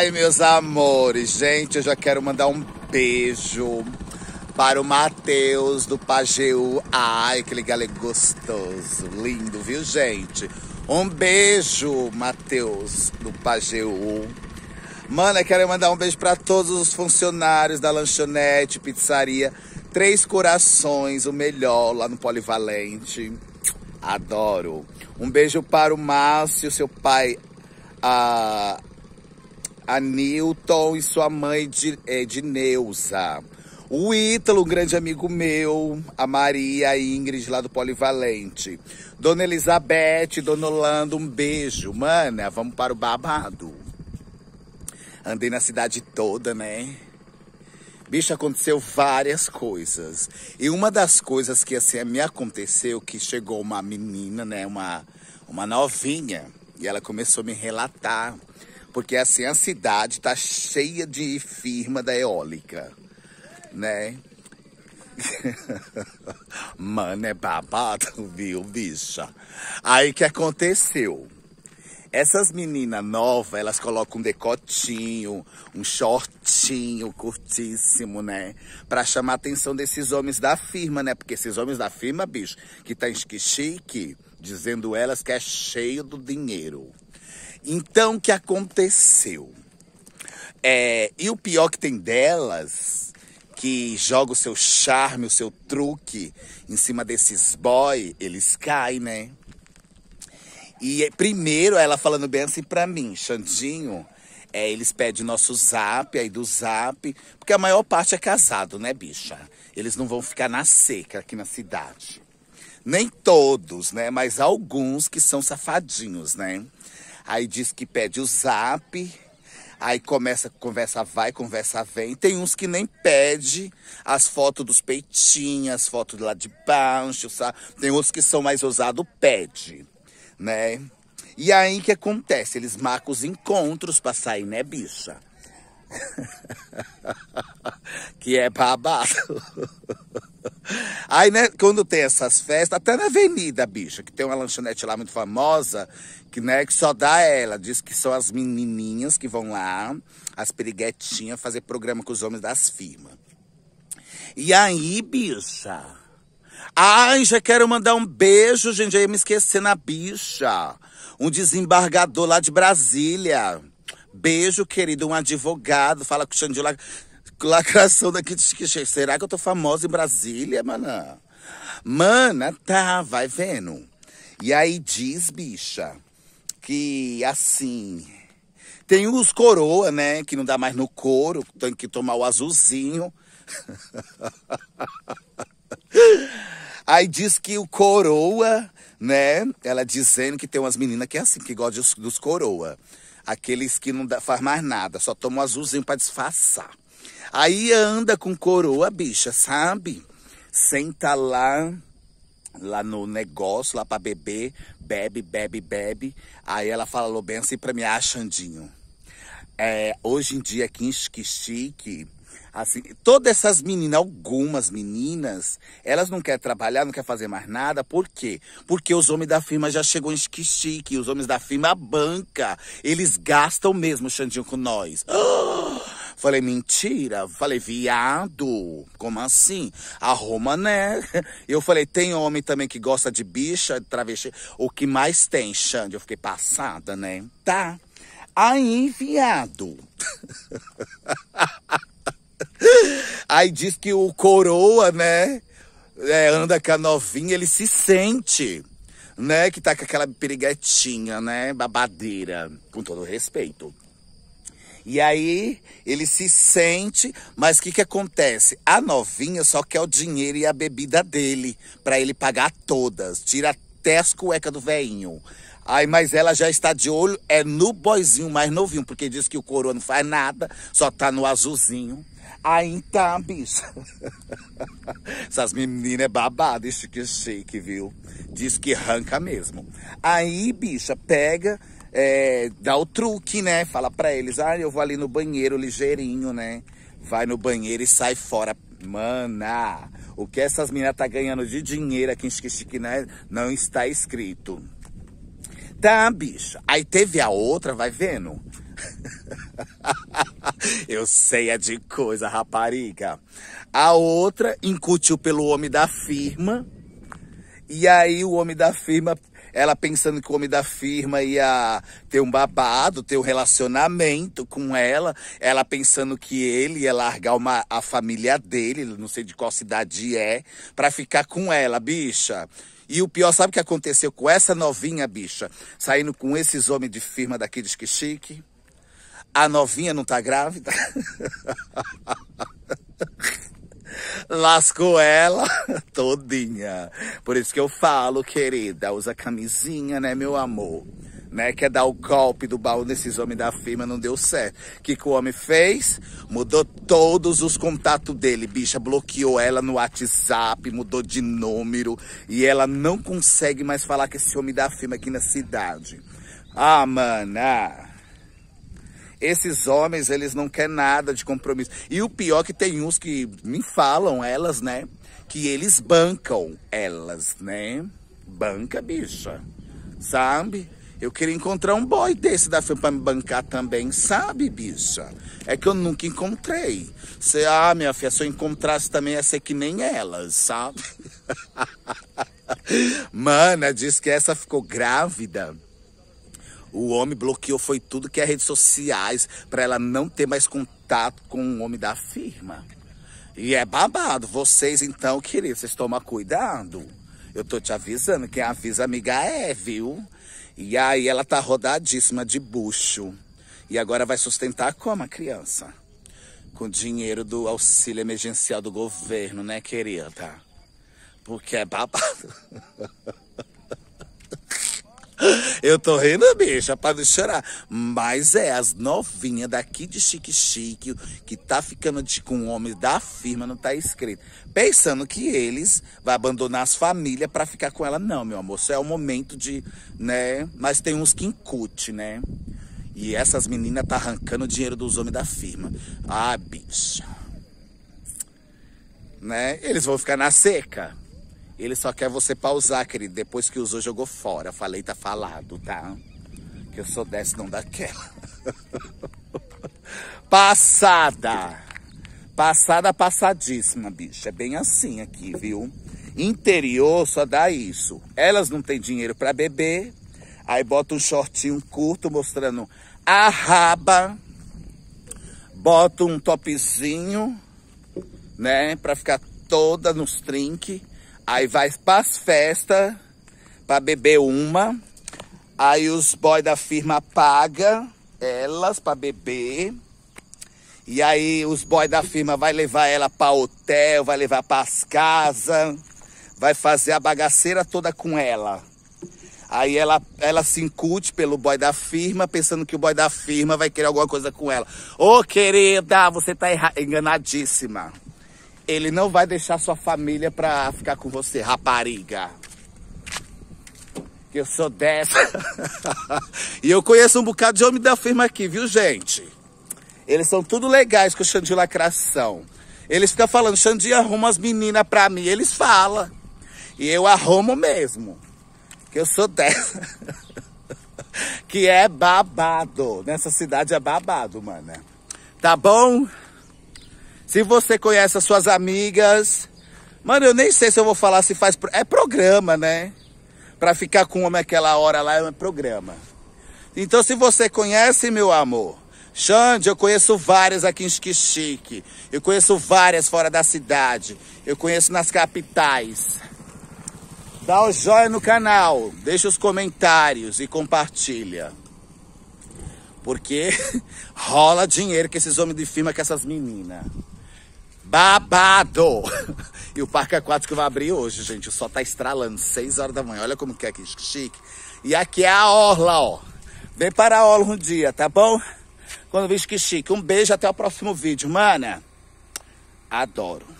Ai, meus amores, gente, eu já quero mandar um beijo para o Matheus do Pageu. Ai, que legal, é gostoso, lindo, viu, gente? Um beijo, Matheus do Pageu. Mana, quero mandar um beijo para todos os funcionários da lanchonete, pizzaria Três Corações, o melhor lá no Polivalente. Adoro. Um beijo para o Márcio, seu pai, a ah, a Newton e sua mãe de, é, de Neuza. O Ítalo, um grande amigo meu, a Maria a Ingrid, lá do Polivalente. Dona Elizabeth, Dona Holanda, um beijo. Mana, vamos para o babado. Andei na cidade toda, né? Bicho, aconteceu várias coisas. E uma das coisas que, assim, me aconteceu, que chegou uma menina, né? Uma, uma novinha. E ela começou a me relatar porque assim, a cidade tá cheia de firma da eólica, né? Mano, é babado, viu, bicha? Aí que aconteceu? Essas meninas novas, elas colocam um decotinho, um shortinho curtíssimo, né? Pra chamar a atenção desses homens da firma, né? Porque esses homens da firma, bicho, que tá em chique, dizendo elas que é cheio do dinheiro. Então, o que aconteceu? É, e o pior que tem delas, que joga o seu charme, o seu truque em cima desses boy, eles caem, né? E é, primeiro ela falando bem assim pra mim, Xandinho, é, eles pedem nosso zap, aí do zap, porque a maior parte é casado, né, bicha? Eles não vão ficar na seca aqui na cidade. Nem todos, né? Mas alguns que são safadinhos, né? Aí diz que pede o zap. Aí começa, conversa vai, conversa vem. Tem uns que nem pede as fotos dos peitinhos, as fotos lá de baixo, sabe? Tem outros que são mais ousados, pede, né? E aí o que acontece? Eles marcam os encontros pra sair, né, bicha? que é babado. Aí, né, quando tem essas festas, até na avenida, bicha, que tem uma lanchonete lá muito famosa, que, né, que só dá ela. Diz que são as menininhas que vão lá, as periguetinhas, fazer programa com os homens das firmas. E aí, bicha... Ai, já quero mandar um beijo, gente, aí ia me esquecer na bicha. Um desembargador lá de Brasília Beijo, querido, um advogado. Fala com o Lacração daqui de Chiquiche. Será que eu tô famosa em Brasília, mana? Mana, tá, vai vendo. E aí diz, bicha, que assim. Tem os coroa, né? Que não dá mais no couro, tem que tomar o azulzinho. Aí diz que o coroa, né? Ela dizendo que tem umas meninas que é assim, que gosta dos, dos coroa. Aqueles que não faz mais nada, só toma um azulzinho para disfarçar. Aí anda com coroa, bicha, sabe? Senta lá, lá no negócio, lá para beber, bebe, bebe, bebe. Aí ela fala bem e assim para mim, ah, Xandinho, é, hoje em dia, que chique Assim, todas essas meninas, algumas meninas, elas não querem trabalhar, não querem fazer mais nada. Por quê? Porque os homens da firma já chegou em chique, chique Os homens da firma banca. Eles gastam mesmo, Xandinho, com nós. Falei, mentira. Falei, viado. Como assim? Arruma, né? Eu falei, tem homem também que gosta de bicha, de travesti. O que mais tem, Xande? Eu fiquei passada, né? Tá. Aí, viado. Aí diz que o coroa, né? É, anda com a novinha, ele se sente, né? Que tá com aquela periguetinha, né? Babadeira, com todo respeito. E aí ele se sente, mas o que, que acontece? A novinha só quer o dinheiro e a bebida dele, para ele pagar todas. Tira até as cuecas do veinho. Aí, mas ela já está de olho, é no boizinho mais novinho, porque diz que o coroa não faz nada, só tá no azulzinho. Aí tá, bicho. Essas meninas é babada, e chique chique, viu? Diz que arranca mesmo. Aí, bicha, pega, é, dá o truque, né? Fala pra eles, ah, eu vou ali no banheiro ligeirinho, né? Vai no banheiro e sai fora. Mana, o que essas meninas tá ganhando de dinheiro aqui em chique chique, né? Não está escrito. Tá, bicha. Aí teve a outra, vai vendo? Eu sei é de coisa, rapariga. A outra incutiu pelo homem da firma. E aí o homem da firma, ela pensando que o homem da firma ia ter um babado, ter um relacionamento com ela, ela pensando que ele ia largar uma, a família dele, não sei de qual cidade é, para ficar com ela, bicha. E o pior, sabe o que aconteceu com essa novinha, bicha? Saindo com esses homens de firma daqueles que chique? A novinha não tá grávida? Lascou ela todinha. Por isso que eu falo, querida, usa camisinha, né, meu amor? Né, quer dar o golpe do baú nesses homens da firma, não deu certo. O que, que o homem fez? Mudou todos os contatos dele, bicha. Bloqueou ela no WhatsApp, mudou de número. E ela não consegue mais falar com esse homem da firma aqui na cidade. Ah, mana. Esses homens, eles não querem nada de compromisso. E o pior é que tem uns que me falam, elas, né? Que eles bancam elas, né? Banca, bicha. Sabe? Eu queria encontrar um boy desse da filme pra me bancar também, sabe, bicha? É que eu nunca encontrei. se ah, minha filha, se eu encontrasse também ia ser que nem elas, sabe? Mana, diz que essa ficou grávida o homem bloqueou foi tudo que é redes sociais para ela não ter mais contato com o homem da firma. E é babado. Vocês então, queridos, vocês tomam cuidado. Eu tô te avisando, quem avisa amiga é, viu? E aí ela tá rodadíssima de bucho. E agora vai sustentar como a criança? Com dinheiro do auxílio emergencial do governo, né, querida? Porque é babado. Eu tô rindo, bicha, é pra não chorar. Mas é, as novinhas daqui de Chique Chique, que tá ficando de, com o homem da firma, não tá escrito. Pensando que eles vão abandonar as famílias para ficar com ela. Não, meu amor, isso é o momento de, né? Mas tem uns que incute, né? E essas meninas tá arrancando o dinheiro dos homens da firma. Ah, bicha. Né? Eles vão ficar na seca. Ele só quer você pausar, querido. Depois que usou, jogou fora. Falei, tá falado, tá? Que eu sou desse não daquela. Passada. Passada, passadíssima, bicho. É bem assim aqui, viu? Interior só dá isso. Elas não têm dinheiro para beber. Aí bota um shortinho curto mostrando a raba. Bota um topzinho, né? Pra ficar toda nos trinques Aí vai pras festas para beber uma. Aí os boys da firma paga elas para beber. E aí os boys da firma vai levar ela para hotel, vai levar para as casas, vai fazer a bagaceira toda com ela. Aí ela, ela se incute pelo boy da firma, pensando que o boy da firma vai querer alguma coisa com ela. Ô, oh, querida, você tá enganadíssima. Ele não vai deixar sua família pra ficar com você, rapariga. Eu sou dessa. e eu conheço um bocado de homem da firma aqui, viu, gente? Eles são tudo legais com o Xandinho Lacração. Eles ficam falando, Xandinho arruma as meninas pra mim. Eles falam. E eu arrumo mesmo. Que eu sou dessa. que é babado. Nessa cidade é babado, mano. Tá bom? Se você conhece as suas amigas. Mano, eu nem sei se eu vou falar se faz. É programa, né? Pra ficar com homem aquela hora lá é programa. Então, se você conhece, meu amor. Xande, eu conheço várias aqui em Chique Eu conheço várias fora da cidade. Eu conheço nas capitais. Dá o joinha no canal, deixa os comentários e compartilha. Porque rola dinheiro que esses homens de firma com essas meninas babado. E o parque aquático vai abrir hoje, gente. O sol tá estralando, 6 horas da manhã. Olha como que é aqui, chique. E aqui é a orla, ó. Vem para a orla um dia, tá bom? Quando viste que chique. Um beijo, até o próximo vídeo, mana. Adoro.